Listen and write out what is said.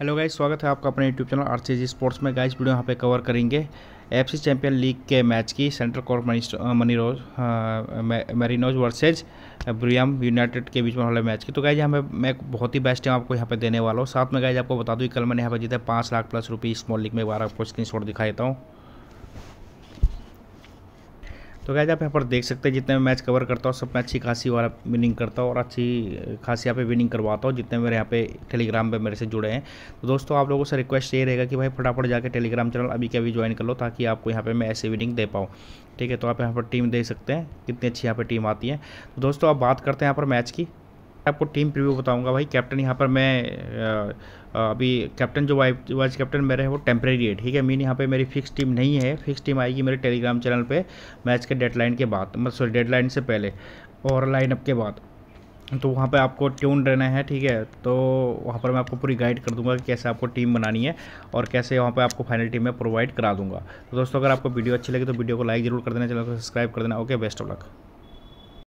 hello guys स्वागत है आपका अपने यूट्यूब चैनल आरसीजी स्पोर्ट्स में गाइज वीडियो यहाँ पे कवर करेंगे एफसी चैंपियन लीग के मैच की सेंट्रल मनी मनीरोज मेरीनोज वर्सेज ब्रियम यूनाइटेड के बीच में वाले मैच की तो गाइज यहाँ पे मैं बहुत ही बेस्ट टीम आपको यहाँ पे देने वाला हूँ साथ में गाइज आपको बता दूँ कल मैंने यहाँ पर जीता पाँच lakh plus rupees small league में बार आपको स्क्रीन दिखा देता हूँ तो क्या आप यहाँ पर देख सकते हैं जितने मैच कवर करता हूँ सब मैं अच्छी खासी वाला विनिंग करता हूँ और अच्छी खासी यहाँ पे विनिंग करवाता हूँ जितने मेरे यहाँ पे टेलीग्राम पे मेरे से जुड़े हैं तो दोस्तों आप लोगों से रिक्वेस्ट ये रहेगा कि भाई फटाफट जाकर टेलीग्राम चैनल अभी के अभी ज्वाइन कर लो ताकि आपको यहाँ पर मैं ऐसे विनिंग दे पाऊँ ठीक है तो आप यहाँ पर टीम देख सकते हैं कितनी अच्छी यहाँ पर टीम आती है तो दोस्तों आप बात करते हैं यहाँ पर मैच की आपको टीम प्रीव्यू बताऊंगा भाई कैप्टन यहाँ पर मैं अभी कैप्टन जो वाइफ वाइस कैप्टन मेरे हैं वो टेम्प्रेरी है ठीक है मीन यहाँ पे मेरी फिक्स टीम नहीं है फिक्स टीम आएगी मेरे टेलीग्राम चैनल पे मैच के डेडलाइन के बाद मतलब सॉरी डेडलाइन से पहले और लाइनअप के बाद तो वहाँ पे आपको ट्यून रहना है ठीक है तो वहाँ पर मैं आपको पूरी गाइड कर दूंगा कि कैसे आपको टीम बनानी है और कैसे वहाँ पे आपको फाइनल टीम में प्रोवाइड करा दूंगा तो दोस्तों अगर आपको वीडियो अच्छी लगे तो वीडियो को लाइक जरूर कर देना चैनल को सब्सक्राइब कर देना ओके बेस्ट ऑफ लक